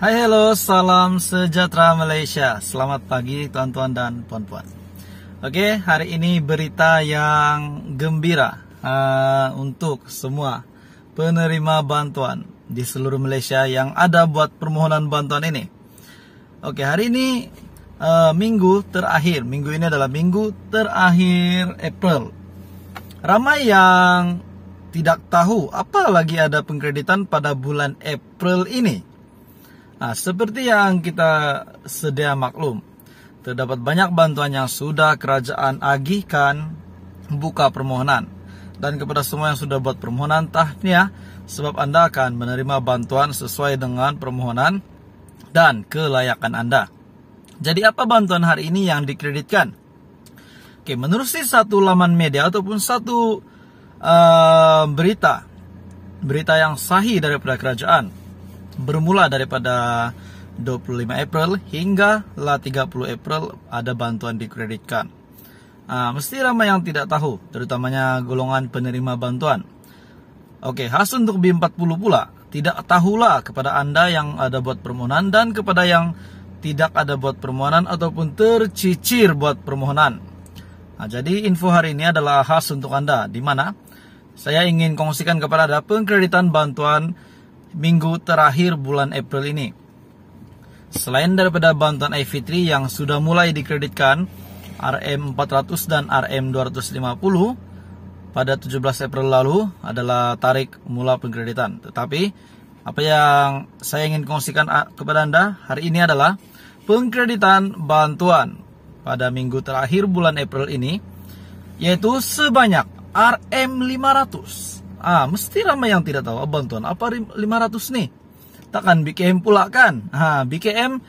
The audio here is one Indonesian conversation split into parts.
Hai hello salam sejahtera Malaysia Selamat pagi tuan-tuan dan puan-puan Oke, hari ini berita yang gembira uh, Untuk semua penerima bantuan di seluruh Malaysia yang ada buat permohonan bantuan ini Oke, hari ini uh, minggu terakhir Minggu ini adalah minggu terakhir April Ramai yang tidak tahu apa lagi ada pengkreditan pada bulan April ini Nah, seperti yang kita sedia maklum, terdapat banyak bantuan yang sudah kerajaan agihkan buka permohonan. Dan kepada semua yang sudah buat permohonan tahniah, sebab Anda akan menerima bantuan sesuai dengan permohonan dan kelayakan Anda. Jadi apa bantuan hari ini yang dikreditkan? Oke, menurut menerusi satu laman media ataupun satu uh, berita, berita yang sahih daripada kerajaan, bermula daripada 25 April hingga 30 April ada bantuan dikreditkan. Nah, mesti ramai yang tidak tahu, terutamanya golongan penerima bantuan. Oke, khas untuk B40 pula, tidak tahulah kepada Anda yang ada buat permohonan dan kepada yang tidak ada buat permohonan ataupun tercicir buat permohonan. Nah, jadi info hari ini adalah khas untuk Anda, di mana saya ingin kongsikan kepada Anda pengkreditan bantuan minggu terakhir bulan April ini. Selain daripada bantuan EV3 yang sudah mulai dikreditkan RM400 dan RM250 pada 17 April lalu adalah tarik mula pengkreditan. Tetapi apa yang saya ingin kongsikan ah, kepada Anda hari ini adalah pengkreditan bantuan pada minggu terakhir bulan April ini yaitu sebanyak RM500 Ah, mesti ramai yang tidak tahu. Abang tuan, apa 500 nih? Takkan BKM pula kan? ha BKM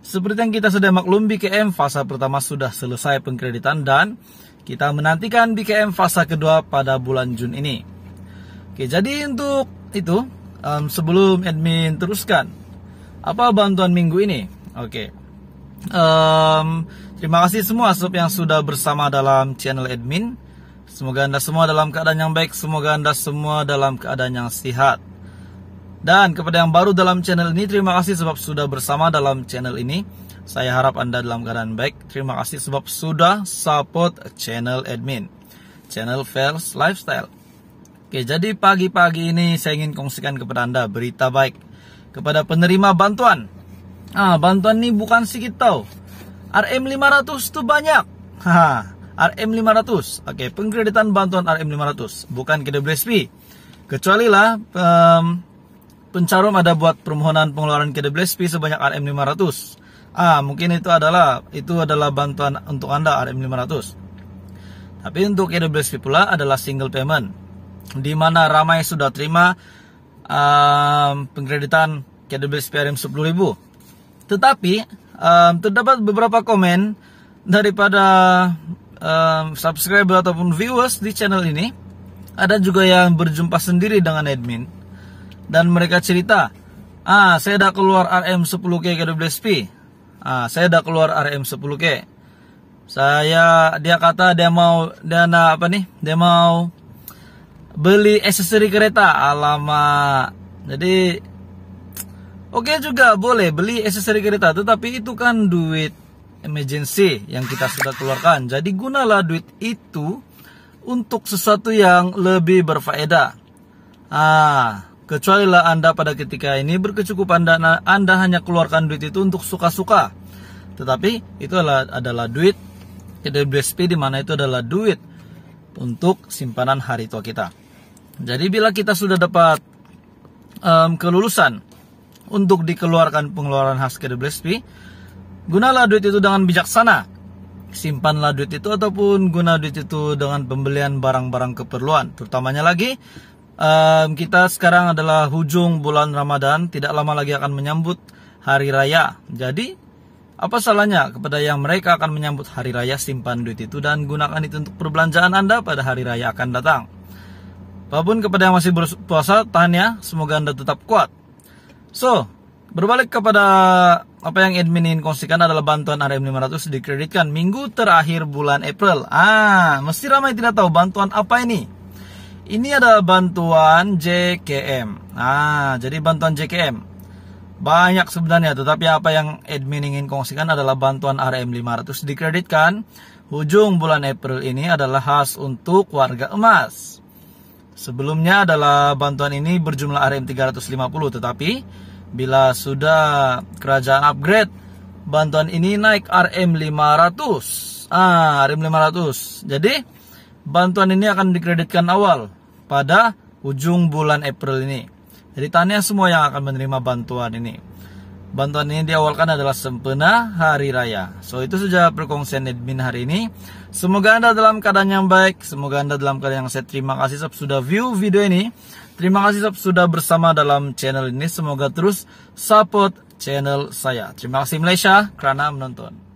seperti yang kita sudah maklum BKM fase pertama sudah selesai pengkreditan dan kita menantikan BKM fase kedua pada bulan Jun ini. Oke, jadi untuk itu um, sebelum admin teruskan apa bantuan minggu ini? Oke. Um, terima kasih semua sub yang sudah bersama dalam channel admin. Semoga Anda semua dalam keadaan yang baik, semoga Anda semua dalam keadaan yang sehat. Dan kepada yang baru dalam channel ini, terima kasih sebab sudah bersama dalam channel ini. Saya harap Anda dalam keadaan baik. Terima kasih sebab sudah support channel admin. Channel Fels Lifestyle. Oke, jadi pagi-pagi ini saya ingin kongsikan kepada Anda berita baik kepada penerima bantuan. Ah, bantuan ini bukan sedikit tau. RM500 itu banyak. Haha. RM500. Oke, pengkreditan bantuan RM500 bukan KWSP. Kecuali lah um, pencarum ada buat permohonan pengeluaran KWSP sebanyak RM500. Ah, mungkin itu adalah itu adalah bantuan untuk Anda RM500. Tapi untuk KWSP pula adalah single payment di mana ramai sudah terima um, pengkreditan KWSP RM10.000. Tetapi um, terdapat beberapa komen daripada um, subscriber ataupun viewers di channel ini ada juga yang berjumpa sendiri dengan admin dan mereka cerita ah saya udah keluar RM10K ke WSP ah saya udah keluar RM10K saya dia kata dia mau dia nak apa nih dia mau beli aksesori kereta alamak jadi oke okay juga boleh beli aksesori kereta tetapi itu kan duit emergency yang kita sudah keluarkan. Jadi gunalah duit itu untuk sesuatu yang lebih berfaedah. Ah, kecuali lah Anda pada ketika ini berkecukupan dana, Anda hanya keluarkan duit itu untuk suka-suka. Tetapi itu adalah, adalah duit KWSP di mana itu adalah duit untuk simpanan hari tua kita. Jadi bila kita sudah dapat um, kelulusan untuk dikeluarkan pengeluaran khas KWSP, Gunalah duit itu dengan bijaksana. Simpanlah duit itu ataupun guna duit itu dengan pembelian barang-barang keperluan. Terutamanya lagi, um, kita sekarang adalah hujung bulan Ramadan. Tidak lama lagi akan menyambut hari raya. Jadi, apa salahnya kepada yang mereka akan menyambut hari raya simpan duit itu dan gunakan itu untuk perbelanjaan Anda pada hari raya akan datang. Apapun kepada yang masih berpuasa, tahan ya. Semoga Anda tetap kuat. So, berbalik kepada apa yang admin ingin kongsikan adalah bantuan RM500 dikreditkan minggu terakhir bulan April. Ah, mesti ramai tidak tahu bantuan apa ini. Ini adalah bantuan JKM. Ah, jadi bantuan JKM. Banyak sebenarnya, tetapi apa yang admin ingin kongsikan adalah bantuan RM500 dikreditkan. Ujung bulan April ini adalah khas untuk warga emas. Sebelumnya adalah bantuan ini berjumlah RM350, tetapi Bila sudah kerajaan upgrade, bantuan ini naik RM500. Ah, RM500. Jadi, bantuan ini akan dikreditkan awal pada ujung bulan April ini. Jadi, tanya semua yang akan menerima bantuan ini. Bantuan ini diawalkan adalah sempena hari raya. So itu saja perkongsian admin hari ini. Semoga Anda dalam keadaan yang baik, semoga Anda dalam keadaan yang sehat. Terima kasih sob sudah view video ini. Terima kasih sob sudah bersama dalam channel ini. Semoga terus support channel saya. Terima kasih Malaysia karena menonton.